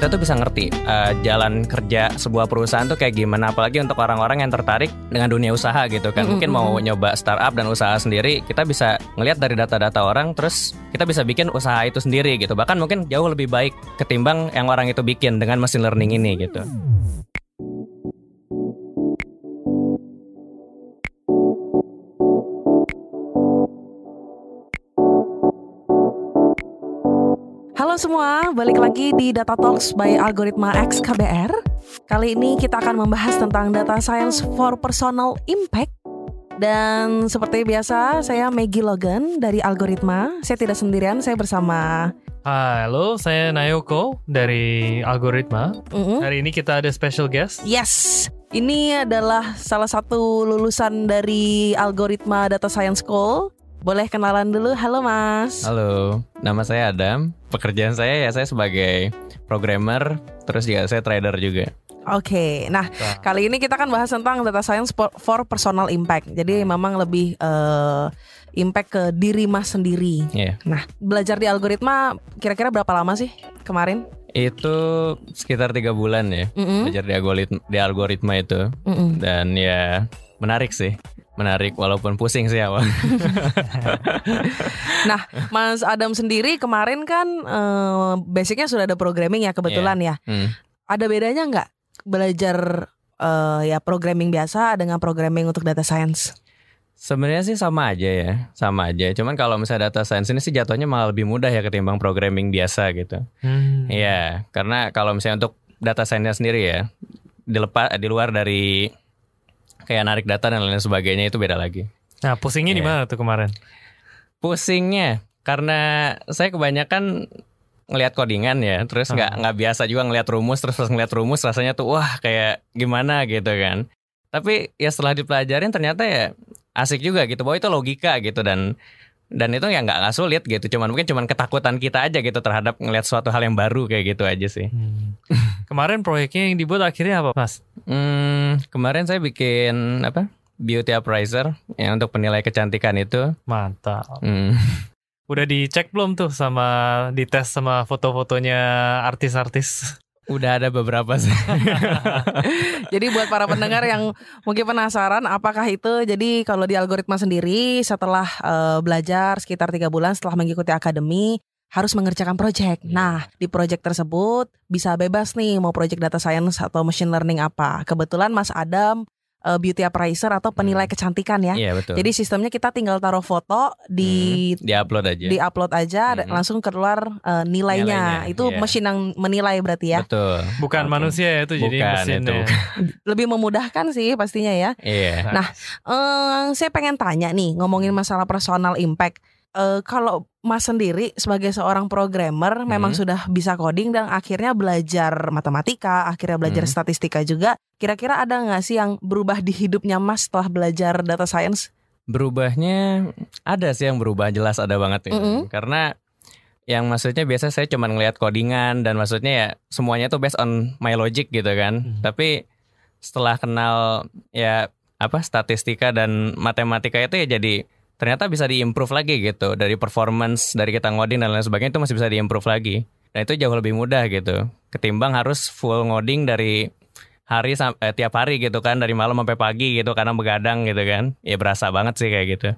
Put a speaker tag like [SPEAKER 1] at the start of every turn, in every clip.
[SPEAKER 1] kita tuh bisa ngerti uh, jalan kerja sebuah perusahaan tuh kayak gimana apalagi untuk orang-orang yang tertarik dengan dunia usaha gitu kan mm -hmm. mungkin mau nyoba startup dan usaha sendiri kita bisa ngelihat dari data-data orang terus kita bisa bikin usaha itu sendiri gitu bahkan mungkin jauh lebih baik ketimbang yang orang itu bikin dengan machine learning ini gitu.
[SPEAKER 2] semua, balik lagi di Data Talks by Algoritma X KBR. Kali ini kita akan membahas tentang data science for personal impact. Dan seperti biasa, saya Maggie Logan dari Algoritma. Saya tidak sendirian, saya bersama
[SPEAKER 3] Halo, saya Nayoko dari Algoritma. Mm -hmm. Hari ini kita ada special guest.
[SPEAKER 2] Yes, ini adalah salah satu lulusan dari Algoritma Data Science School boleh kenalan dulu, halo Mas.
[SPEAKER 1] Halo, nama saya Adam. Pekerjaan saya ya saya sebagai programmer, terus juga saya trader juga.
[SPEAKER 2] Oke, okay. nah so. kali ini kita akan bahas tentang data science for personal impact. Jadi hmm. memang lebih uh, impact ke diri mas sendiri. Yeah. Nah, belajar di algoritma kira-kira berapa lama sih kemarin?
[SPEAKER 1] Itu sekitar tiga bulan ya, mm -hmm. belajar di algoritma, di algoritma itu. Mm -hmm. Dan ya menarik sih menarik walaupun pusing sih awal.
[SPEAKER 2] nah, Mas Adam sendiri kemarin kan eh, basicnya sudah ada programming ya kebetulan yeah. ya. Hmm. Ada bedanya nggak belajar eh, ya programming biasa dengan programming untuk data science?
[SPEAKER 1] Sebenarnya sih sama aja ya, sama aja. Cuman kalau misalnya data science ini sih jatuhnya malah lebih mudah ya ketimbang programming biasa gitu. Hmm. Iya, karena kalau misalnya untuk data science sendiri ya, dilepas di luar dari kayak narik data dan lain sebagainya itu beda lagi. Nah, pusingnya yeah. di iya. mana tuh kemarin? Pusingnya karena saya kebanyakan ngelihat codingan ya, terus hmm. nggak nggak biasa juga ngelihat rumus, terus pas ngelihat rumus rasanya tuh wah kayak gimana gitu kan. Tapi ya setelah dipelajarin ternyata ya asik juga gitu bahwa itu logika gitu dan dan itu ya nggak nggak sulit gitu cuman mungkin cuman ketakutan kita aja gitu terhadap ngelihat suatu hal yang baru kayak gitu aja sih hmm. kemarin proyeknya yang dibuat akhirnya apa mas hmm, kemarin saya bikin apa beauty appraiser ya untuk penilai kecantikan itu mantap hmm. udah
[SPEAKER 3] dicek belum tuh sama dites sama foto-fotonya artis-artis Udah
[SPEAKER 1] ada beberapa sih.
[SPEAKER 2] jadi buat para pendengar yang mungkin penasaran apakah itu jadi kalau di algoritma sendiri setelah uh, belajar sekitar tiga bulan setelah mengikuti akademi harus mengerjakan project. Iya. Nah, di project tersebut bisa bebas nih mau project data science atau machine learning apa. Kebetulan Mas Adam uh, beauty appraiser atau penilai hmm. kecantikan ya. Iya betul. Jadi sistemnya kita tinggal taruh foto di
[SPEAKER 1] hmm. upload aja. di upload
[SPEAKER 2] aja hmm. langsung keluar uh, nilainya. nilainya. Itu yeah. mesin yang menilai berarti ya.
[SPEAKER 1] Betul.
[SPEAKER 3] Bukan okay. manusia ya itu jadi mesin itu.
[SPEAKER 2] Lebih memudahkan sih pastinya ya.
[SPEAKER 3] Iya. Yeah. Nah,
[SPEAKER 2] um, saya pengen tanya nih ngomongin hmm. masalah personal impact uh, kalau Mas sendiri sebagai seorang programmer hmm. memang sudah bisa coding dan akhirnya belajar matematika, akhirnya belajar hmm. statistika juga. Kira-kira ada nggak sih yang berubah di hidupnya Mas setelah belajar data science?
[SPEAKER 1] Berubahnya ada sih yang berubah jelas ada banget ya. Mm -hmm. Karena yang maksudnya biasa saya cuma ngelihat codingan dan maksudnya ya semuanya tuh based on my logic gitu kan. Mm -hmm. Tapi setelah kenal ya apa statistika dan matematika itu ya jadi ternyata bisa diimprove lagi gitu dari performance dari kita ngoding dan lain sebagainya itu masih bisa diimprove lagi dan nah, itu jauh lebih mudah gitu ketimbang harus full ngoding dari hari eh, tiap hari gitu kan dari malam sampai pagi gitu karena begadang gitu kan ya berasa banget sih kayak gitu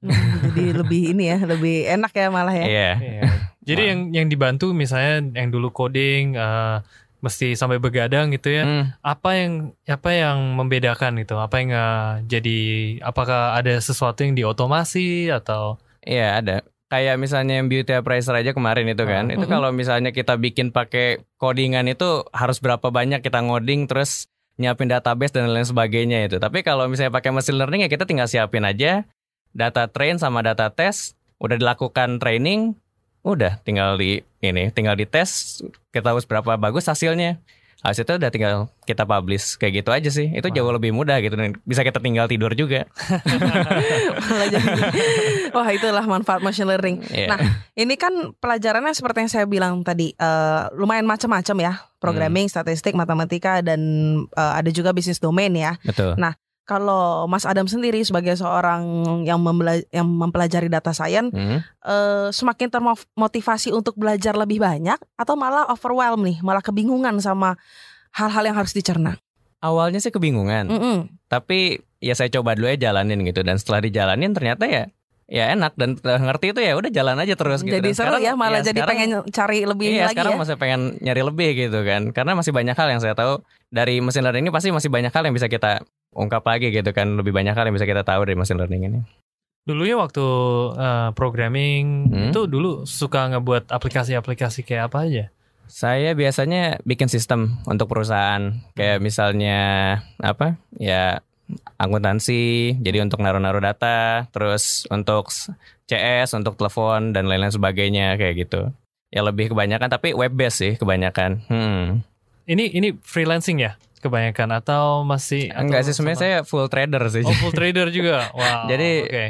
[SPEAKER 2] hmm, jadi lebih ini ya lebih enak ya malah ya yeah.
[SPEAKER 1] yeah.
[SPEAKER 3] jadi yang yang dibantu misalnya yang dulu coding uh, mesti sampai begadang gitu ya. Hmm. Apa yang apa yang membedakan gitu? Apa yang uh, jadi
[SPEAKER 1] apakah ada sesuatu yang diotomasi atau Iya, ada. Kayak misalnya yang beauty appraiser aja kemarin itu kan. Hmm. Itu kalau misalnya kita bikin pakai codingan itu harus berapa banyak kita ngoding terus nyiapin database dan lain sebagainya itu. Tapi kalau misalnya pakai machine learning ya kita tinggal siapin aja data train sama data test, udah dilakukan training, udah tinggal di ini tinggal di tes kita harus berapa bagus hasilnya itu udah tinggal kita publish kayak gitu aja sih itu jauh lebih mudah gitu dan bisa kita tinggal tidur juga
[SPEAKER 2] wah itulah manfaat machine learning yeah. nah ini kan pelajarannya seperti yang saya bilang tadi uh, lumayan macam-macam ya programming hmm. statistik matematika dan uh, ada juga bisnis domain ya betul nah kalau Mas Adam sendiri sebagai seorang yang yang mempelajari data science hmm. uh, semakin termotivasi untuk belajar lebih banyak atau malah overwhelm nih, malah kebingungan sama hal-hal yang harus dicerna.
[SPEAKER 1] Awalnya sih kebingungan. Mm -mm. Tapi ya saya coba dulu ya jalanin gitu dan setelah dijalanin ternyata ya ya enak dan ngerti itu ya udah jalan aja terus gitu. Jadi seru sekarang, ya malah ya jadi sekarang, pengen
[SPEAKER 2] cari lebih iya, lagi sekarang ya. masih
[SPEAKER 1] pengen nyari lebih gitu kan. Karena masih banyak hal yang saya tahu dari mesin learning ini pasti masih banyak hal yang bisa kita ungkap lagi gitu kan lebih banyak kali bisa kita tahu dari machine learning ini.
[SPEAKER 3] Dulunya waktu uh, programming hmm? itu dulu suka ngebuat aplikasi-aplikasi kayak apa aja?
[SPEAKER 1] Saya biasanya bikin sistem untuk perusahaan kayak misalnya apa ya akuntansi, jadi untuk naruh-naruh data, terus untuk CS, untuk telepon dan lain-lain sebagainya kayak gitu. Ya lebih kebanyakan tapi web based sih kebanyakan. Hmm.
[SPEAKER 3] Ini ini freelancing ya? kebanyakan atau masih atau enggak sih sebenarnya saya
[SPEAKER 1] full trader sih. Oh, full trader juga. Wow. Jadi okay.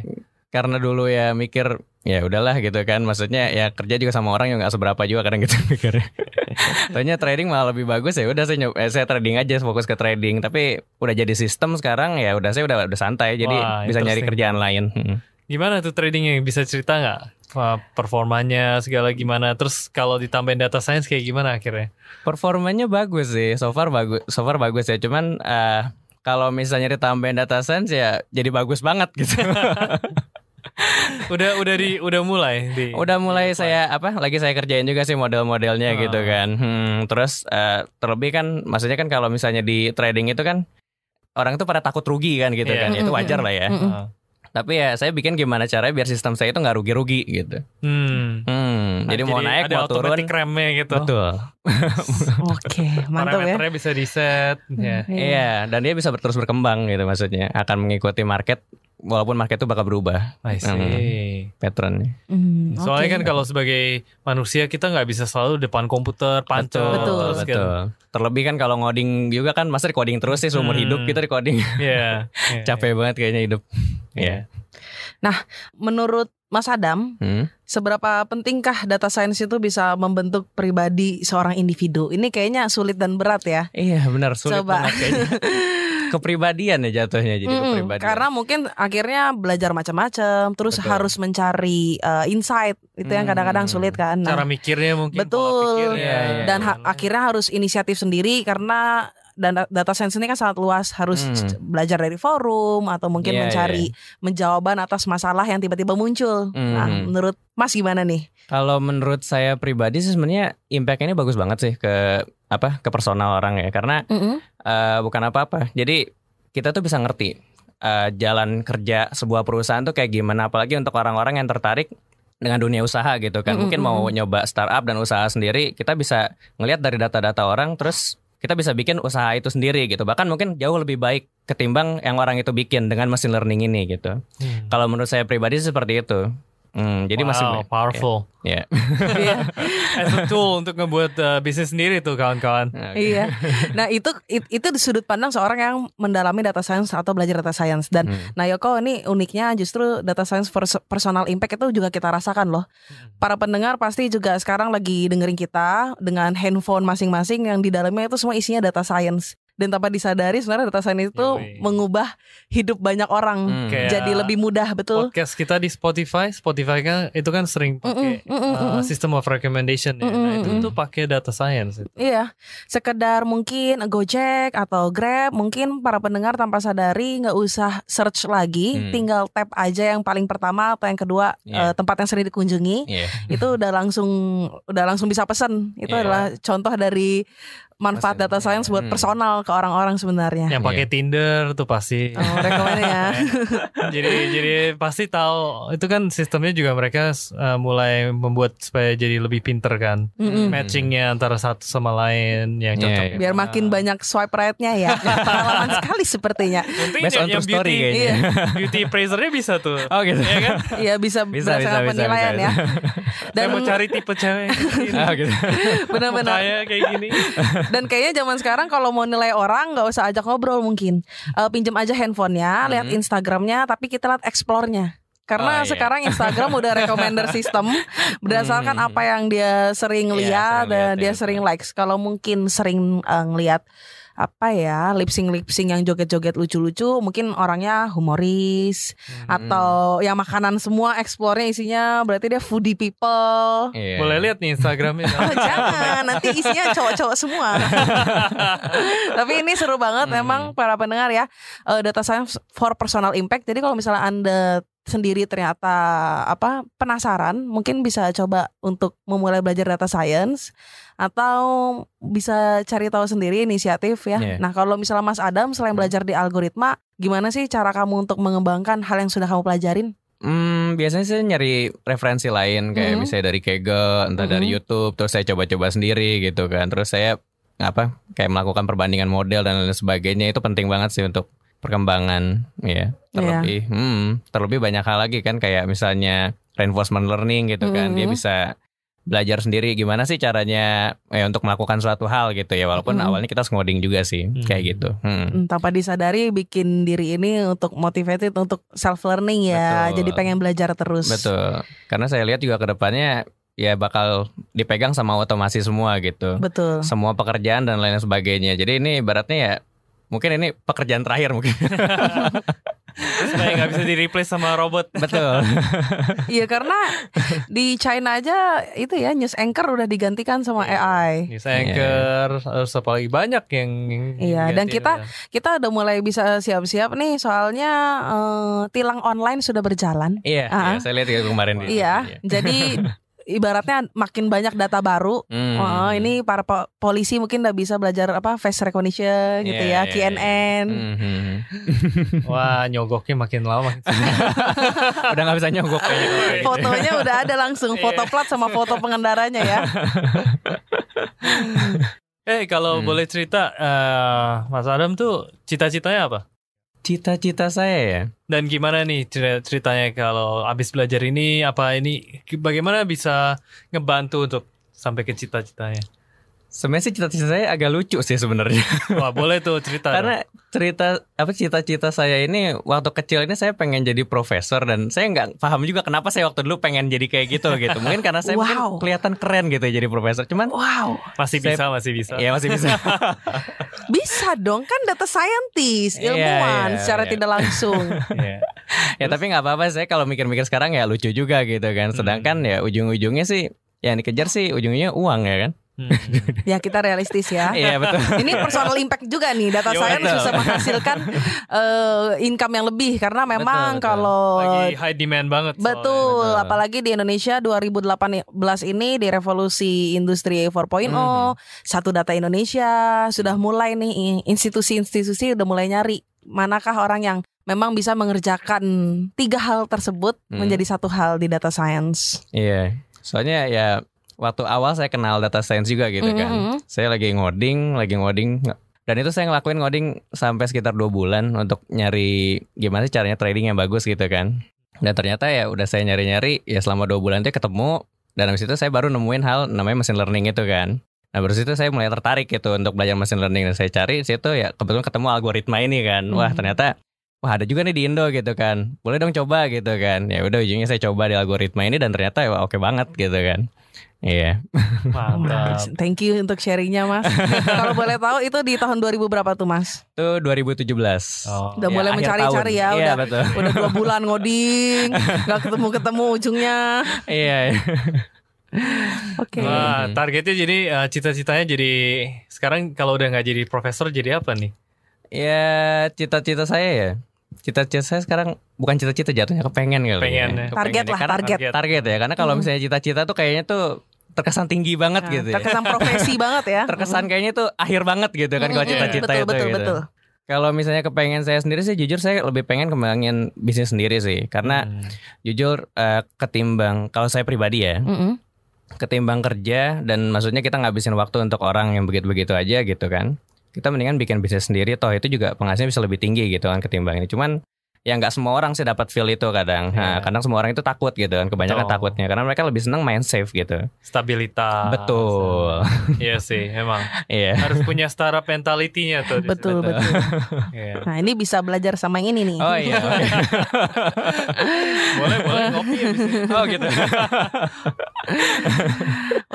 [SPEAKER 1] karena dulu ya mikir ya udahlah gitu kan maksudnya ya kerja juga sama orang yang nggak seberapa juga kadang gitu mikirnya. soalnya trading malah lebih bagus ya udah saya nyoba eh, saya trading aja fokus ke trading tapi udah jadi sistem sekarang ya udah saya udah udah santai jadi Wah, bisa nyari kerjaan lain.
[SPEAKER 3] Gimana tuh tradingnya? Bisa cerita nggak performanya segala gimana? Terus kalau ditambahin data science kayak gimana akhirnya?
[SPEAKER 1] Performanya bagus sih, so far bagus, so far bagus ya. Cuman uh, kalau misalnya ditambahin data science ya jadi bagus banget gitu. udah udah di udah mulai di, udah mulai di saya apa lagi saya kerjain juga sih model-modelnya oh. gitu kan hmm, terus uh, terlebih kan maksudnya kan kalau misalnya di trading itu kan orang itu pada takut rugi kan gitu yeah. kan ya itu wajar lah ya tapi ya saya bikin gimana caranya biar sistem saya itu nggak rugi-rugi gitu. Hmm. hmm. Nah, jadi, jadi mau naik ada mau turun remnya gitu. Betul. Oke, mantap ya. Parameternya bisa di set ya. Iya, yeah. yeah, dan dia bisa terus berkembang gitu maksudnya. Akan mengikuti market walaupun market itu bakal berubah. I nah, see. Hmm, patternnya. Mm, Soalnya okay. kan kalau sebagai manusia kita nggak bisa selalu depan komputer, pancel. Betul. Terus betul. Kan. Terlebih kan kalau ngoding juga kan masa recording terus sih seumur hmm. hidup kita recording. coding. Iya. Yeah. Iya. Capek yeah. banget kayaknya hidup. Iya. yeah.
[SPEAKER 2] Nah, menurut Mas Adam, hmm? seberapa pentingkah data science itu bisa membentuk pribadi seorang individu? Ini kayaknya sulit dan berat ya. Iya,
[SPEAKER 1] benar sulit Coba. banget kayaknya. kepribadian ya jatuhnya jadi mm, kepribadian. Karena
[SPEAKER 2] mungkin akhirnya belajar macam-macam, terus betul. harus mencari uh, insight itu hmm. yang kadang-kadang sulit kan. Nah, Cara
[SPEAKER 3] mikirnya mungkin.
[SPEAKER 2] Betul. Pikirnya, iya, iya, dan ya, ha iya. akhirnya harus inisiatif sendiri karena dan data science ini kan sangat luas harus hmm. belajar dari forum atau mungkin yeah, iya, mencari yeah. menjawaban atas masalah yang tiba-tiba muncul. Nah, hmm. Nah, menurut Mas gimana nih?
[SPEAKER 1] Kalau menurut saya pribadi sih sebenarnya impact ini bagus banget sih ke apa ke personal orang ya karena mm -hmm. uh, bukan apa-apa. Jadi kita tuh bisa ngerti uh, jalan kerja sebuah perusahaan tuh kayak gimana apalagi untuk orang-orang yang tertarik dengan dunia usaha gitu kan. Mm -hmm. Mungkin mau nyoba startup dan usaha sendiri, kita bisa ngelihat dari data-data orang terus kita bisa bikin usaha itu sendiri gitu bahkan mungkin jauh lebih baik ketimbang yang orang itu bikin dengan machine learning ini gitu hmm. kalau menurut saya pribadi seperti itu Hmm, jadi wow, masih powerful. Ya. Yeah. yeah. As a tool untuk ngebuat uh, bisnis sendiri tuh kawan-kawan. Okay.
[SPEAKER 2] Iya. Nah, itu itu di sudut pandang seorang yang mendalami data science atau belajar data science dan hmm. nah Yoko ini uniknya justru data science for personal impact itu juga kita rasakan loh. Hmm. Para pendengar pasti juga sekarang lagi dengerin kita dengan handphone masing-masing yang di dalamnya itu semua isinya data science dan tanpa disadari sebenarnya data science itu Yui. mengubah hidup banyak orang hmm. Kayak jadi lebih mudah betul.
[SPEAKER 3] Podcast kita di Spotify, Spotify kan itu kan sering
[SPEAKER 2] pakai mm -mm, mm uh,
[SPEAKER 3] system of recommendation ya. Nah, itu tuh pakai data science itu.
[SPEAKER 2] Iya. Sekedar mungkin Gojek atau Grab mungkin para pendengar tanpa sadari nggak usah search lagi, hmm. tinggal tap aja yang paling pertama atau yang kedua yeah. Iya. uh, tempat yang sering dikunjungi. Yeah. Itu udah langsung udah langsung bisa pesan. Itu yeah. adalah contoh dari manfaat data science buat hmm. personal ke orang-orang sebenarnya. Yang pakai
[SPEAKER 3] yeah. Tinder tuh pasti. Oh, rekomen ya. jadi jadi pasti tahu itu kan sistemnya juga mereka uh, mulai membuat supaya jadi lebih pinter kan. Mm -hmm. Matchingnya antara satu sama lain yang iya, cocok. Yeah, yeah.
[SPEAKER 2] Biar makin nah. banyak swipe right-nya ya. Pengalaman sekali sepertinya. Based on true story beauty, kayaknya. Iya.
[SPEAKER 3] beauty appraiser bisa tuh. Oh gitu. Iya kan?
[SPEAKER 2] Iya bisa, bisa berdasarkan bisa, penilaian bisa, ya. bisa. ya. Dan Saya mau cari tipe cewek. oh, gitu. Benar-benar. kayak gini. Dan kayaknya zaman sekarang kalau mau nilai orang nggak usah ajak ngobrol mungkin. Uh, pinjam aja handphonenya, hmm. lihat mm-hmm. Instagramnya, tapi kita lihat explore karena oh, iya. sekarang Instagram udah recommender system berdasarkan hmm. apa yang dia sering iya, lihat dan dia iya, sering iya. likes. Kalau mungkin sering uh, ngelihat apa ya lipsing-lipsing yang joget joget lucu lucu mungkin orangnya humoris hmm. atau yang makanan semua eksplornya isinya berarti dia foodie people
[SPEAKER 3] yeah. boleh lihat nih instagramnya oh,
[SPEAKER 2] jangan nanti isinya cowok cowok semua tapi ini seru banget hmm. memang para pendengar ya uh, data science for personal impact jadi kalau misalnya anda sendiri ternyata apa penasaran mungkin bisa coba untuk memulai belajar data science atau bisa cari tahu sendiri inisiatif ya. Yeah. Nah, kalau misalnya Mas Adam selain hmm. belajar di algoritma, gimana sih cara kamu untuk mengembangkan hal yang sudah kamu pelajarin?
[SPEAKER 1] Hmm, biasanya saya nyari referensi lain kayak mm -hmm. misalnya dari Kegel, entah -hmm. dari YouTube, terus saya coba-coba sendiri gitu kan. Terus saya apa kayak melakukan perbandingan model dan lain sebagainya itu penting banget sih untuk perkembangan ya terlebih yeah. hmm, terlebih banyak hal lagi kan kayak misalnya reinforcement learning gitu kan mm -hmm. dia bisa belajar sendiri gimana sih caranya eh, untuk melakukan suatu hal gitu ya walaupun hmm. awalnya kita ngoding juga sih hmm. kayak gitu hmm.
[SPEAKER 2] Mm, tanpa disadari bikin diri ini untuk motivated untuk self learning ya betul. jadi pengen belajar terus
[SPEAKER 1] betul karena saya lihat juga kedepannya ya bakal dipegang sama otomasi semua gitu betul semua pekerjaan dan lain sebagainya jadi ini ibaratnya ya mungkin ini pekerjaan terakhir mungkin supaya nggak bisa di sama robot betul
[SPEAKER 2] iya karena di China aja itu ya news anchor udah digantikan sama AI iya. news iya.
[SPEAKER 3] anchor yeah. sepali banyak yang iya dan kita
[SPEAKER 2] ya. kita udah mulai bisa siap-siap nih soalnya uh, tilang online sudah berjalan iya yeah. Iya, uh -huh. yeah, saya
[SPEAKER 1] lihat kemarin iya jadi
[SPEAKER 2] ibaratnya makin banyak data baru. Hmm. Oh, ini para po polisi mungkin udah bisa belajar apa face recognition gitu yeah, ya, yeah, iya. KNN. Yeah. Mm
[SPEAKER 3] -hmm. hmm, hmm. Wah, nyogoknya makin lama. Makin... udah nggak bisa nyogok kayaknya. Gitu. Fotonya udah ada langsung iya. foto
[SPEAKER 2] plat sama foto pengendaranya ya.
[SPEAKER 3] eh, hey, kalau hmm. boleh cerita uh, Mas Adam tuh cita-citanya apa? cita-cita saya ya. Dan gimana nih ceritanya kalau habis belajar ini apa ini bagaimana bisa ngebantu untuk sampai ke cita-citanya?
[SPEAKER 1] Sebenarnya sih cita-cita saya agak lucu sih sebenarnya. Wah boleh tuh cerita. Karena cerita apa cita-cita saya ini waktu kecil ini saya pengen jadi profesor dan saya nggak paham juga kenapa saya waktu dulu pengen jadi kayak gitu gitu. Mungkin karena saya wow. kelihatan keren gitu ya jadi profesor. Cuman wow. Masih saya, bisa, masih bisa. Iya masih bisa.
[SPEAKER 2] bisa dong kan data scientist, iya, ilmuwan yeah, yeah, secara yeah. tidak langsung. yeah.
[SPEAKER 1] ya tapi nggak apa-apa saya kalau mikir-mikir sekarang ya lucu juga gitu kan. Sedangkan hmm. ya ujung-ujungnya sih ya yang dikejar sih ujungnya uang ya kan. Hmm.
[SPEAKER 2] ya kita realistis ya. Iya betul. Ini personal impact juga nih data Yo, iya, saya betul. susah menghasilkan uh, income yang lebih karena memang betul, betul. kalau lagi
[SPEAKER 3] high demand banget. Betul,
[SPEAKER 2] betul, apalagi di Indonesia 2018 ini di revolusi industri 4.0, mm -hmm. satu data Indonesia sudah hmm. mulai nih institusi-institusi udah mulai nyari manakah orang yang memang bisa mengerjakan tiga hal tersebut hmm. menjadi satu hal di data science.
[SPEAKER 1] Iya. Soalnya ya waktu awal saya kenal data science juga gitu mm -hmm. kan. Saya lagi ngoding, lagi ngoding dan itu saya ngelakuin ngoding sampai sekitar dua bulan untuk nyari gimana sih caranya trading yang bagus gitu kan. Dan ternyata ya udah saya nyari-nyari ya selama dua bulan itu ketemu dan habis itu saya baru nemuin hal namanya machine learning itu kan. Nah dari itu saya mulai tertarik gitu untuk belajar machine learning dan saya cari situ ya kebetulan ketemu algoritma ini kan. Wah ternyata wah ada juga nih di Indo gitu kan. Boleh dong coba gitu kan. Ya udah ujungnya saya coba di algoritma ini dan ternyata ya oke okay banget gitu kan. Iya. Yeah. Mantap.
[SPEAKER 2] Thank you untuk sharingnya Mas. Kalau boleh tahu itu di tahun 2000 berapa tuh Mas?
[SPEAKER 1] Itu 2017. Oh. Udah ya, boleh mencari-cari ya, Iya udah betul. udah
[SPEAKER 2] dua bulan ngoding, nggak ketemu-ketemu ujungnya. Iya. Yeah. Oke. Okay. Iya, Wah,
[SPEAKER 3] targetnya jadi uh, cita-citanya jadi sekarang kalau udah nggak jadi profesor jadi apa nih?
[SPEAKER 1] Ya cita-cita saya ya cita-cita saya sekarang bukan cita-cita jatuhnya kepengen kali pengen, ya. ya. target ya, lah target target ya karena kalau hmm. misalnya cita-cita tuh kayaknya tuh terkesan tinggi banget nah, gitu ya. terkesan ya. profesi banget ya terkesan hmm. kayaknya tuh akhir banget gitu kan kalau hmm, hmm, cita-cita itu betul, gitu betul. Kalau misalnya kepengen saya sendiri sih jujur saya lebih pengen kembangin bisnis sendiri sih karena hmm. jujur uh, ketimbang kalau saya pribadi ya -hmm. ketimbang kerja dan maksudnya kita ngabisin waktu untuk orang yang begitu-begitu aja gitu kan kita mendingan bikin bisnis sendiri toh itu juga penghasilnya bisa lebih tinggi gitu kan ketimbang ini cuman ya nggak semua orang sih dapat feel itu kadang. Yeah. Nah, iya. kadang semua orang itu takut gitu kan, kebanyakan oh. takutnya karena mereka lebih seneng main safe gitu. Stabilitas. Betul.
[SPEAKER 3] iya sih, emang.
[SPEAKER 1] yeah. Harus punya startup
[SPEAKER 3] mentalitinya tuh.
[SPEAKER 2] Betul, betul. betul. Iya. Nah, ini bisa belajar sama yang ini nih. Oh iya. Oh, iya.
[SPEAKER 3] boleh, boleh ngopi ya Oh gitu.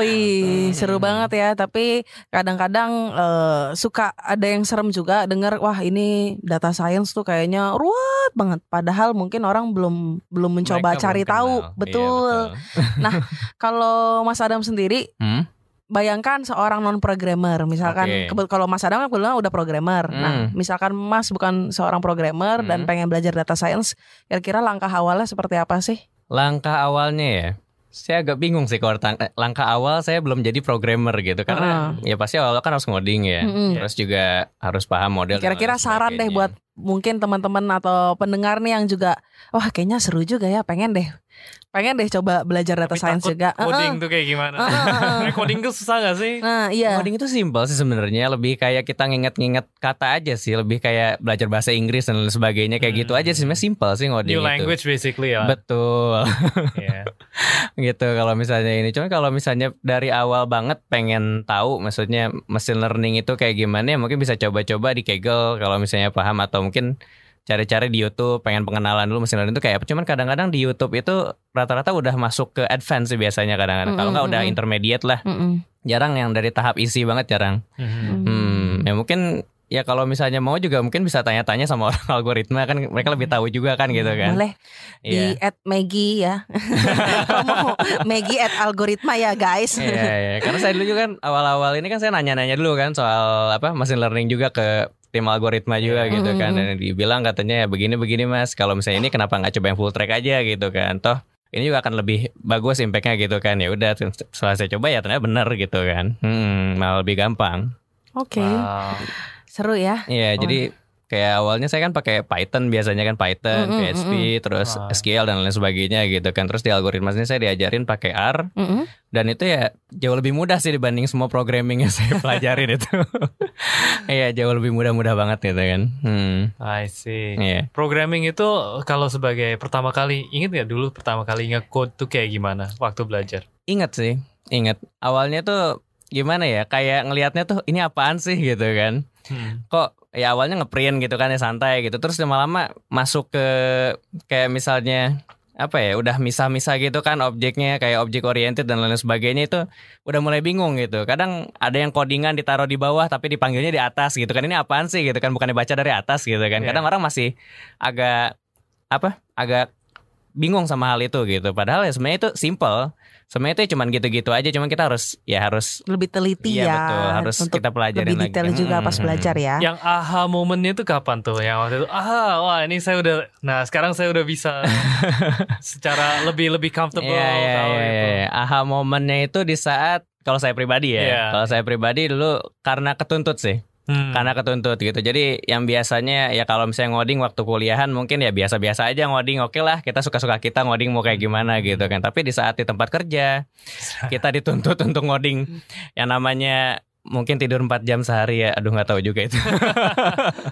[SPEAKER 2] Wih, seru banget ya, tapi kadang-kadang uh, suka ada yang serem juga dengar wah ini data science tuh kayaknya ruwet banget padahal mungkin orang belum belum mencoba Mereka cari tahu kenal. betul. Iya, betul nah kalau Mas Adam sendiri hmm? bayangkan seorang non programmer misalkan okay. kalau Mas Adam kan bilang udah programmer. Hmm. Nah, misalkan Mas bukan seorang programmer hmm. dan pengen belajar data science, kira-kira langkah awalnya seperti apa sih?
[SPEAKER 1] Langkah awalnya ya. Saya agak bingung sih kalau eh, langkah awal saya belum jadi programmer gitu karena uh. ya pasti awalnya kan harus ngoding ya. -hmm. Terus juga harus paham model. Kira-kira saran
[SPEAKER 2] deh buat mungkin teman-teman atau pendengar nih yang juga wah kayaknya seru juga ya pengen deh pengen deh coba belajar data Tapi science juga coding
[SPEAKER 1] uh -uh. tuh kayak gimana uh -uh. coding tuh susah gak sih nah, iya. coding itu simpel sih sebenarnya lebih kayak kita nginget-nginget kata aja sih lebih kayak belajar bahasa Inggris dan lain sebagainya kayak hmm. gitu aja sih sebenarnya simpel sih coding new itu. basically ya betul yeah. gitu kalau misalnya ini cuman kalau misalnya dari awal banget pengen tahu maksudnya machine learning itu kayak gimana ya mungkin bisa coba-coba di kegel kalau misalnya paham atau mungkin cari-cari di YouTube pengen pengenalan dulu mesin learning itu kayak apa cuman kadang-kadang di YouTube itu rata-rata udah masuk ke advance biasanya kadang-kadang mm -hmm. kalau nggak udah intermediate lah mm -hmm. jarang yang dari tahap isi banget jarang mm -hmm. hmm ya mungkin ya kalau misalnya mau juga mungkin bisa tanya-tanya sama orang algoritma kan mereka lebih tahu juga kan gitu kan boleh
[SPEAKER 2] yeah. at Maggie ya Maggie at algoritma ya guys iya yeah, yeah. karena saya dulu juga kan
[SPEAKER 1] awal-awal ini kan saya nanya-nanya dulu kan soal apa mesin learning juga ke tim algoritma juga iya. gitu kan mm-hmm. dan dibilang katanya ya begini begini mas kalau misalnya ini kenapa nggak coba yang full track aja gitu kan toh ini juga akan lebih bagus impactnya gitu kan ya udah setelah saya coba ya ternyata bener gitu kan hmm, malah lebih gampang
[SPEAKER 2] oke okay. wow. seru ya iya oh. jadi
[SPEAKER 1] kayak awalnya saya kan pakai Python biasanya kan Python, mm -hmm, PHP, terus ah. SQL dan lain sebagainya gitu kan. Terus di algoritma sini saya diajarin pakai R. Mm -hmm. Dan itu ya jauh lebih mudah sih dibanding semua programming yang saya pelajarin itu. Iya, jauh lebih mudah-mudah banget gitu kan. Hmm. I see. Yeah. Programming itu kalau sebagai pertama kali inget nggak dulu pertama kali nge-code tuh kayak gimana waktu belajar? Ingat sih, ingat. Awalnya tuh gimana ya kayak ngelihatnya tuh ini apaan sih gitu kan Hmm. kok ya awalnya ngeprint gitu kan ya santai gitu terus lama-lama masuk ke kayak misalnya apa ya udah misah-misah gitu kan objeknya kayak objek oriented dan lain sebagainya itu udah mulai bingung gitu kadang ada yang codingan ditaruh di bawah tapi dipanggilnya di atas gitu kan ini apaan sih gitu kan bukan dibaca dari atas gitu kan yeah. kadang orang masih agak apa agak bingung sama hal itu gitu. Padahal ya sebenarnya itu simple. Sebenarnya itu ya cuman gitu-gitu aja, cuman kita harus ya harus
[SPEAKER 2] lebih teliti ya. ya. betul, harus Untuk kita pelajari lebih detail lagi. juga hmm, pas belajar ya. Yang
[SPEAKER 3] aha momennya itu kapan tuh? Yang waktu itu aha, wah ini saya udah nah sekarang
[SPEAKER 1] saya udah bisa secara lebih lebih comfortable
[SPEAKER 2] yeah, yeah, tahu yeah, itu.
[SPEAKER 1] Iya. Aha momennya itu di saat kalau saya pribadi ya. Yeah. Kalau saya pribadi dulu karena ketuntut sih Hmm. Karena ketuntut gitu. Jadi yang biasanya ya kalau misalnya ngoding waktu kuliahan mungkin ya biasa-biasa aja ngoding. Oke okay lah, kita suka-suka kita ngoding mau kayak gimana gitu kan. Tapi di saat di tempat kerja kita dituntut untuk ngoding yang namanya mungkin tidur 4 jam sehari ya. Aduh nggak tahu juga itu.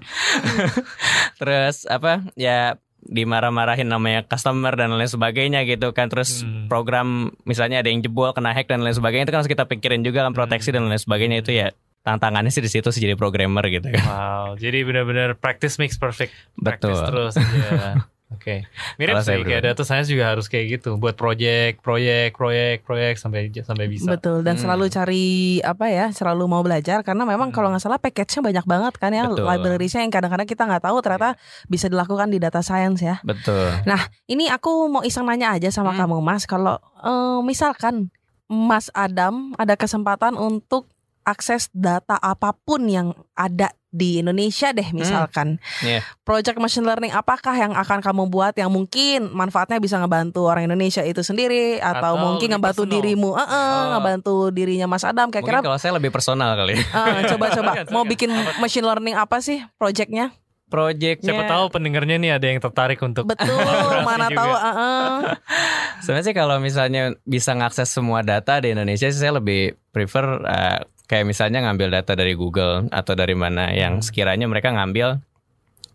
[SPEAKER 1] Terus apa? Ya dimarah-marahin namanya customer dan lain sebagainya gitu kan terus hmm. program misalnya ada yang jebol kena hack dan lain sebagainya itu kan harus kita pikirin juga kan proteksi hmm. dan lain sebagainya itu ya tantangannya sih di situ sih jadi programmer gitu kan. Wow, jadi benar-benar practice makes perfect.
[SPEAKER 3] Betul. Practice terus aja. Iya. Oke. Okay. Mirip Kalau sih kayak data science juga harus kayak gitu, buat proyek, proyek, proyek, proyek sampai sampai bisa. Betul, dan hmm. selalu
[SPEAKER 2] cari apa ya, selalu mau belajar karena memang hmm. kalau nggak salah package-nya banyak banget kan ya, library-nya yang kadang-kadang kita nggak tahu ternyata iya. bisa dilakukan di data science ya. Betul. Nah, ini aku mau iseng nanya aja sama hmm. kamu Mas, kalau eh, misalkan Mas Adam ada kesempatan untuk akses data apapun yang ada di Indonesia deh hmm. misalkan. Hmm. Yeah. Project machine learning apakah yang akan kamu buat yang mungkin manfaatnya bisa ngebantu orang Indonesia itu sendiri atau, atau mungkin ngebantu personal. dirimu, uh -uh, ngebantu dirinya Mas Adam kayak kira
[SPEAKER 1] Kalau saya lebih personal kali.
[SPEAKER 2] coba coba coba mau bikin machine learning apa sih projectnya?
[SPEAKER 1] Project Siapa tahu pendengarnya nih ada yang tertarik untuk Betul, mana juga. tahu uh -uh. Sebenarnya sih kalau misalnya bisa ngakses semua data di Indonesia saya lebih prefer uh, kayak misalnya ngambil data dari Google atau dari mana yang hmm. sekiranya mereka ngambil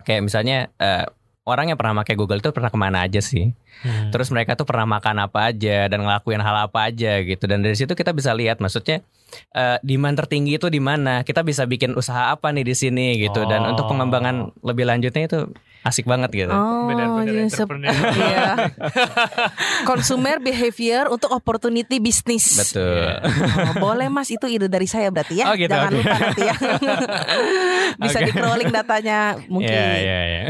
[SPEAKER 1] kayak misalnya uh, orang yang pernah pakai Google itu pernah kemana aja sih hmm. terus mereka tuh pernah makan apa aja dan ngelakuin hal apa aja gitu dan dari situ kita bisa lihat maksudnya uh, demand tertinggi itu di mana kita bisa bikin usaha apa nih di sini gitu oh. dan untuk pengembangan oh. lebih lanjutnya itu asik banget gitu.
[SPEAKER 2] Oh, benar-benar iya, entrepreneur. Iya. Consumer behavior untuk opportunity bisnis. Betul. Yeah. Oh, boleh Mas itu ide dari saya berarti ya. Oh, gitu, Jangan okay. lupa nanti ya. Bisa okay. di crawling datanya mungkin.
[SPEAKER 1] Yeah, yeah, yeah.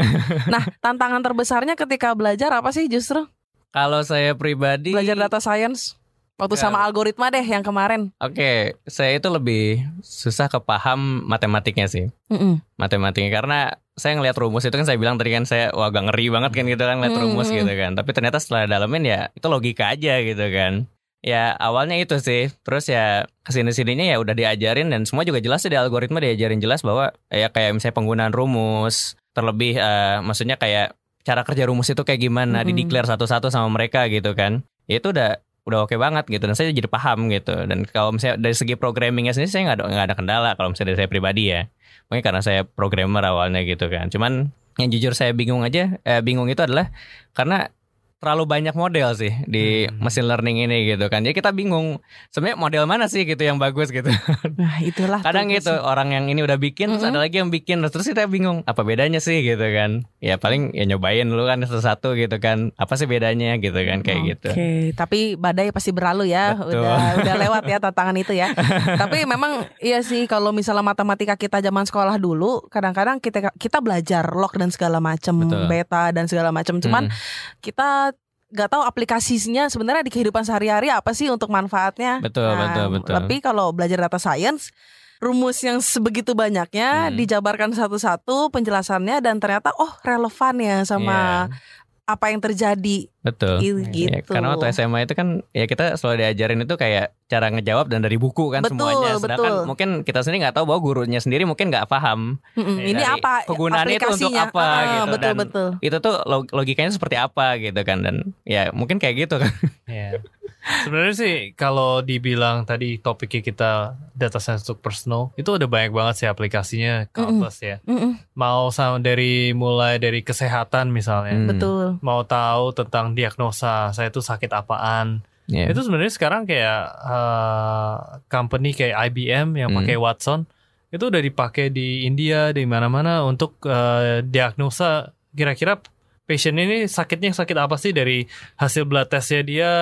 [SPEAKER 2] nah, tantangan terbesarnya ketika belajar apa sih justru?
[SPEAKER 1] Kalau saya pribadi belajar data science
[SPEAKER 2] Waktu ya. sama algoritma deh yang kemarin.
[SPEAKER 1] Oke, okay. saya itu lebih susah kepaham matematiknya sih. Mm -mm. Matematiknya karena saya ngelihat rumus itu kan saya bilang tadi kan saya wah agak ngeri banget kan gitu kan ngelihat mm -mm. rumus gitu kan. Tapi ternyata setelah dalamin ya itu logika aja gitu kan. Ya awalnya itu sih. Terus ya kesini sininya ya udah diajarin dan semua juga jelas sih di algoritma diajarin jelas bahwa eh, ya kayak misalnya penggunaan rumus terlebih uh, maksudnya kayak cara kerja rumus itu kayak gimana mm -hmm. dideklar satu-satu sama mereka gitu kan. Ya itu udah udah oke okay banget gitu dan saya jadi paham gitu dan kalau misalnya dari segi programmingnya sendiri saya nggak ada nggak ada kendala kalau misalnya dari saya pribadi ya mungkin karena saya programmer awalnya gitu kan cuman yang jujur saya bingung aja eh, bingung itu adalah karena terlalu banyak model sih di hmm. machine learning ini gitu kan. Jadi kita bingung sebenarnya model mana sih gitu yang bagus gitu. Nah, itulah kadang gitu sih. orang yang ini udah bikin mm -hmm. ada lagi yang bikin terus kita bingung apa bedanya sih gitu kan. Ya paling ya nyobain dulu kan satu-satu gitu kan. Apa sih bedanya gitu kan kayak okay. gitu. Oke,
[SPEAKER 2] tapi badai pasti berlalu ya. Betul. Udah udah lewat ya tantangan itu ya. tapi memang iya sih kalau misalnya matematika kita zaman sekolah dulu kadang-kadang kita kita belajar log dan segala macam, beta dan segala macam. Cuman hmm. kita nggak tahu aplikasinya sebenarnya di kehidupan sehari-hari apa sih untuk manfaatnya. Betul, nah, betul, betul. Tapi kalau belajar data science rumus yang sebegitu banyaknya hmm. dijabarkan satu-satu penjelasannya dan ternyata oh relevan ya sama yeah. apa yang terjadi Betul. Iya, iya, gitu. Ya, karena waktu
[SPEAKER 1] SMA itu kan ya kita selalu diajarin itu kayak cara ngejawab dan dari buku kan betul, semuanya. Sedangkan betul. mungkin kita sendiri nggak tahu bahwa gurunya sendiri mungkin nggak paham.
[SPEAKER 2] Mm-hmm. Ini apa kegunaannya itu untuk apa ah, gitu. Betul, dan betul.
[SPEAKER 1] itu tuh logikanya seperti apa gitu kan dan ya mungkin kayak gitu kan. Yeah. Sebenarnya sih kalau
[SPEAKER 3] dibilang tadi topiknya kita data science untuk personal itu udah banyak banget sih aplikasinya Canvas mm ya. mm mm Mau sama dari mulai dari kesehatan misalnya. Mm. Mau tahu tentang mendiagnosa saya itu sakit apaan. Yeah. Itu sebenarnya sekarang kayak uh, company kayak IBM yang hmm. pakai Watson itu udah dipakai di India di mana-mana untuk uh, diagnosa kira-kira pasien ini sakitnya sakit apa sih dari hasil blood testnya dia,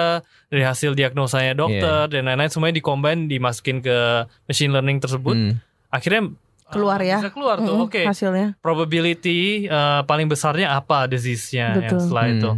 [SPEAKER 3] dari hasil diagnosanya dokter yeah. dan lain-lain semuanya dikombin dimasukin ke machine learning tersebut. Mm. Akhirnya
[SPEAKER 2] keluar eh, ya. Bisa keluar tuh. Mm -hmm, Oke. Okay. Hasilnya.
[SPEAKER 3] Probability uh, paling besarnya apa disease-nya yang setelah mm -hmm. itu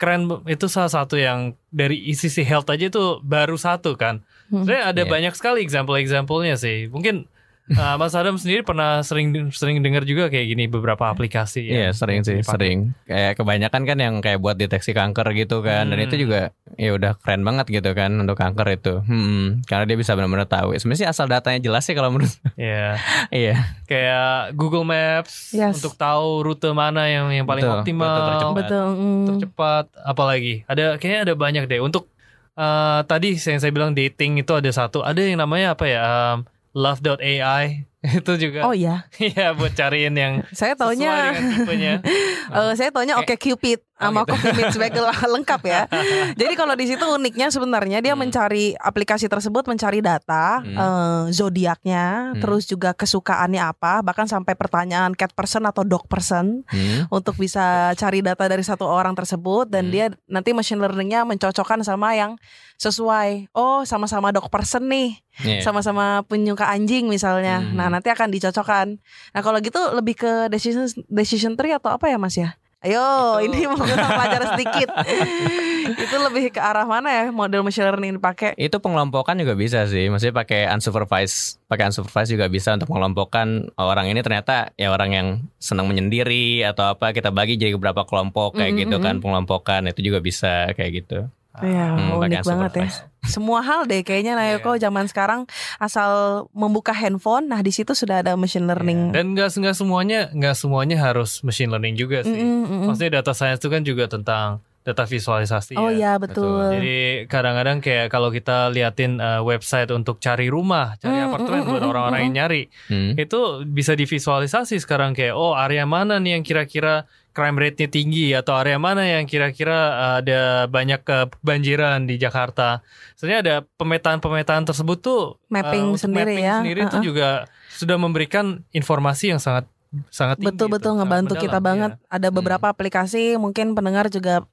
[SPEAKER 3] keren itu salah satu yang dari sisi health aja itu baru satu kan. Hmm. Sebenarnya ada yeah. banyak sekali example-examplenya sih. Mungkin Nah, Mas Adam sendiri pernah
[SPEAKER 1] sering sering dengar juga kayak gini beberapa aplikasi ya? Iya yeah, sering sih, dipakai. sering. Kayak kebanyakan kan yang kayak buat deteksi kanker gitu kan, hmm. dan itu hmm. juga ya udah keren banget gitu kan untuk kanker itu. Hmm, karena dia bisa benar-benar tahu. Sebenarnya asal datanya jelas sih kalau menurut. Iya. Yeah. iya. Kayak Google Maps yes. untuk tahu rute mana yang yang paling betul, optimal, betul, tercepat, betul.
[SPEAKER 3] Mm. tercepat. Apalagi ada kayaknya ada banyak deh. Untuk uh, tadi yang saya bilang dating itu ada satu, ada yang namanya apa ya? Um, Love.ai itu juga oh iya iya buat cariin yang
[SPEAKER 2] saya taunya uh, saya taunya oke okay, cupid oh, sama gitu. coffee meets bagel lengkap ya jadi kalau di situ uniknya sebenarnya dia hmm. mencari aplikasi tersebut mencari data hmm. uh, zodiaknya hmm. terus juga kesukaannya apa bahkan sampai pertanyaan cat person atau dog person hmm. untuk bisa cari data dari satu orang tersebut dan hmm. dia nanti machine learningnya mencocokkan sama yang sesuai oh sama-sama dog person nih iya. sama-sama yeah. penyuka anjing misalnya hmm. nah Nah, nanti akan dicocokkan. Nah, kalau gitu lebih ke decision decision tree atau apa ya, Mas ya? Ayo, itu. ini kita pelajaran sedikit. itu lebih ke arah mana ya model machine learning dipakai? Itu
[SPEAKER 1] pengelompokan juga bisa sih. Maksudnya pakai unsupervised, pakai unsupervised juga bisa untuk mengelompokkan oh, orang ini ternyata ya orang yang senang menyendiri atau apa kita bagi jadi beberapa kelompok kayak mm -hmm. gitu hmm, kan hmm. pengelompokan itu juga bisa kayak gitu.
[SPEAKER 2] Iya, hmm, unik banget ya. Semua hal deh kayaknya lah yeah. Iya. kok zaman sekarang asal membuka handphone, nah di situ sudah ada machine iya. learning. Yeah.
[SPEAKER 3] Dan nggak enggak semuanya nggak semuanya harus machine learning juga sih. Mm -mm, mm Maksudnya data science itu kan juga tentang data visualisasi. Oh ya,
[SPEAKER 2] iya, betul. betul. Jadi
[SPEAKER 3] kadang-kadang kayak kalau kita liatin uh, website untuk cari rumah, cari mm, apartemen mm, buat mm, mm, orang-orang mm, yang nyari, mm. itu bisa divisualisasi sekarang kayak oh area mana nih yang kira-kira crime rate-nya tinggi atau area mana yang kira-kira eh, ada banyak kebanjiran eh, di Jakarta. Sebenarnya ada pemetaan-pemetaan tersebut tuh eh, mapping uh, sendiri mapping ya. sendiri uh-uh. itu juga sudah memberikan informasi yang sangat sangat Betul-betul
[SPEAKER 2] betul ngebantu kita banget. Ya. Ada beberapa hmm. aplikasi mungkin pendengar juga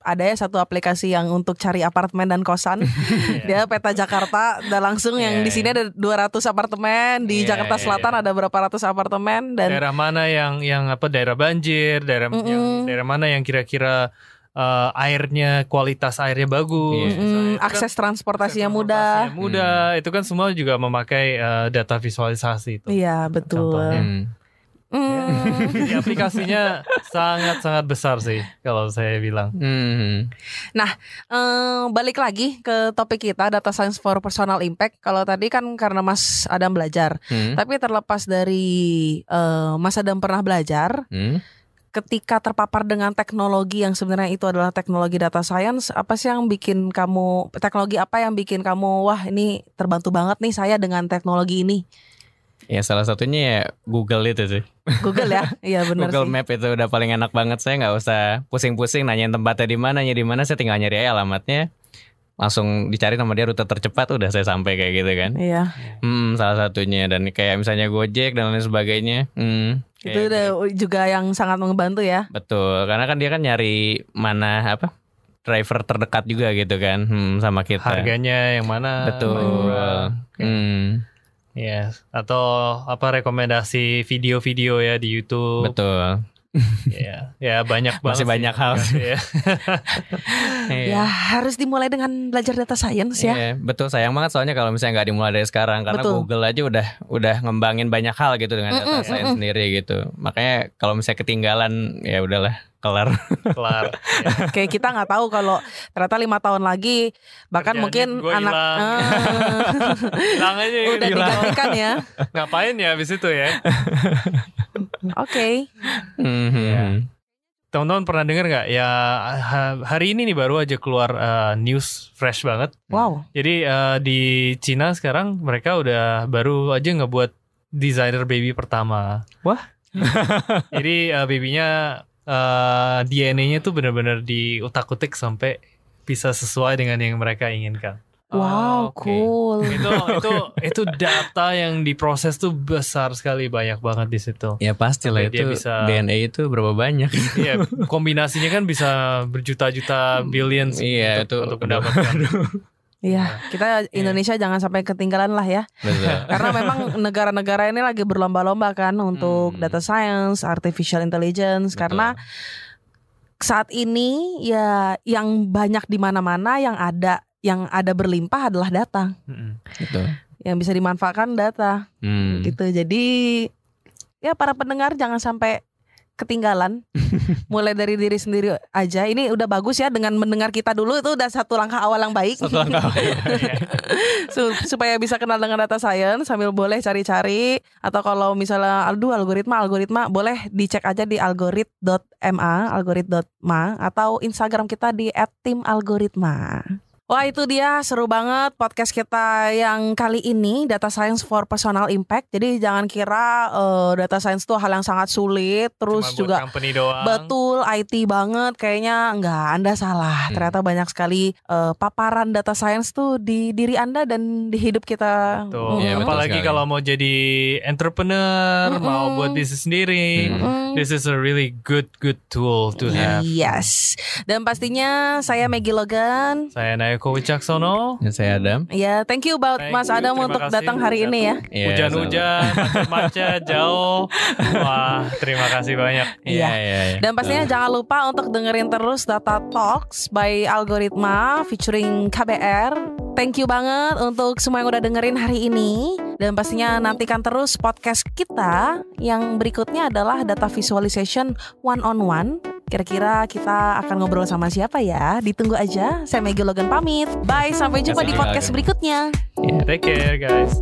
[SPEAKER 2] ada ya satu aplikasi yang untuk cari apartemen dan kosan. yeah. Dia peta Jakarta dan langsung yeah. yang di iya. sini ada 200 apartemen, di yeah, Jakarta iya, Selatan yeah. ada berapa ratus apartemen dan daerah
[SPEAKER 3] mana yang yang apa daerah banjir, daerah mm -mm. yang daerah mana yang kira-kira uh, airnya kualitas airnya bagus, yeah. mm, kan akses
[SPEAKER 2] kan, transportasinya mudah, mudah,
[SPEAKER 3] hmm. itu kan semua juga memakai uh, data visualisasi
[SPEAKER 2] itu. Iya yeah, betul. Hmm. Mm. Ya, aplikasinya
[SPEAKER 3] sangat-sangat besar sih kalau saya bilang. Mm.
[SPEAKER 2] Nah, um, balik lagi ke topik kita data science for personal impact. Kalau tadi kan karena Mas Adam belajar, mm. tapi terlepas dari uh, Mas Adam pernah belajar. Mm. Ketika terpapar dengan teknologi yang sebenarnya itu adalah teknologi data science, apa sih yang bikin kamu teknologi apa yang bikin kamu wah ini terbantu banget nih saya dengan teknologi ini?
[SPEAKER 1] Ya salah satunya ya Google itu sih. Google
[SPEAKER 2] ya, iya benar. Google
[SPEAKER 1] Map itu udah paling enak banget saya nggak usah pusing-pusing nanyain tempatnya di mana, di mana saya tinggal nyari aja alamatnya. Langsung dicari nama dia rute tercepat udah saya sampai kayak gitu kan. Iya. Hmm, salah satunya dan kayak misalnya Gojek dan lain sebagainya. Hmm, itu
[SPEAKER 2] udah gitu. juga yang sangat membantu ya.
[SPEAKER 1] Betul, karena kan dia kan nyari mana apa driver terdekat juga gitu kan hmm, sama kita. Harganya yang mana? Betul. Hmm. Ya, yes. atau apa rekomendasi
[SPEAKER 3] video-video ya di YouTube. Betul. ya, ya banyak banget. Masih banyak hal.
[SPEAKER 1] ya. ya
[SPEAKER 2] harus dimulai dengan belajar data science ya. Iya,
[SPEAKER 1] betul sayang banget soalnya kalau misalnya nggak dimulai dari sekarang karena betul. Google aja udah udah ngembangin banyak hal gitu dengan mm -mm, data science mm -mm. sendiri gitu. Makanya kalau misalnya ketinggalan ya udahlah kelar kelar
[SPEAKER 2] ya. kayak kita nggak tahu kalau ternyata lima tahun lagi bahkan Kerjaan mungkin anak ilang. Uh,
[SPEAKER 3] eh. aja ya, udah digantikan ya ngapain ya habis itu ya oke okay. mm -hmm. Ya. teman-teman pernah dengar nggak ya hari ini nih baru aja keluar uh, news fresh banget wow jadi uh, di Cina sekarang mereka udah baru aja buat designer baby pertama wah jadi uh, babynya uh, eh, DNA-nya tuh benar-benar diutak-utik sampai bisa sesuai dengan yang mereka inginkan. Wow, okay. cool. Itu itu itu data yang diproses tuh besar sekali, banyak
[SPEAKER 1] banget di situ. Ya pasti lah itu bisa, DNA itu berapa banyak?
[SPEAKER 3] Iya, kombinasinya kan bisa berjuta-juta billions. Iya, untuk, itu untuk mendapatkan
[SPEAKER 2] Iya, iya, kita iya. Indonesia yeah. jangan sampai ketinggalan lah ya. Karena memang negara-negara ini lagi berlomba-lomba kan untuk hmm. data science, artificial intelligence Betul. karena saat ini ya yang banyak di mana-mana yang ada yang ada berlimpah adalah data. Hmm. Betul. Yang bisa dimanfaatkan data. Hmm. Gitu. Jadi ya para pendengar jangan sampai ketinggalan mulai dari diri sendiri aja ini udah bagus ya dengan mendengar kita dulu itu udah satu langkah awal yang baik
[SPEAKER 3] satu langkah awal, ya.
[SPEAKER 2] supaya bisa kenal dengan data science sambil boleh cari-cari atau kalau misalnya aduh algoritma algoritma boleh dicek aja di algorit.ma algorit.ma atau instagram kita di @timalgoritma Wah itu dia seru banget podcast kita yang kali ini data science for personal impact. Jadi jangan kira uh, data science itu hal yang sangat sulit. Terus Cuma juga doang. betul IT banget. Kayaknya enggak Anda salah. Hmm. Ternyata banyak sekali uh, paparan data science tuh di diri Anda dan di hidup kita. Betul. Hmm. Ya, Apalagi sekali.
[SPEAKER 3] kalau mau jadi entrepreneur, hmm. mau buat bisnis sendiri. Hmm. This is a really good good tool to have.
[SPEAKER 2] Yes. Dan pastinya saya Maggie Logan.
[SPEAKER 3] Saya Naif Eko Wicaksono. Dan iya, saya Adam. Ya,
[SPEAKER 2] yeah, thank you buat thank Mas you. Adam terima untuk kasih. datang hari ini ya.
[SPEAKER 3] Iya, Hujan-hujan, yeah, macet-macet, jauh. Wah, terima kasih banyak. Iya. Yeah. Yeah, yeah, Dan pastinya uh. jangan
[SPEAKER 2] lupa untuk dengerin terus Data Talks by Algoritma featuring KBR. Thank you banget untuk semua yang udah dengerin hari ini. Dan pastinya nantikan terus podcast kita yang berikutnya adalah data visualization one on one Kira-kira kita akan ngobrol sama siapa ya? Ditunggu aja. Saya Maggie Logan pamit. Bye, sampai jumpa di podcast berikutnya.
[SPEAKER 3] Yeah, take care guys.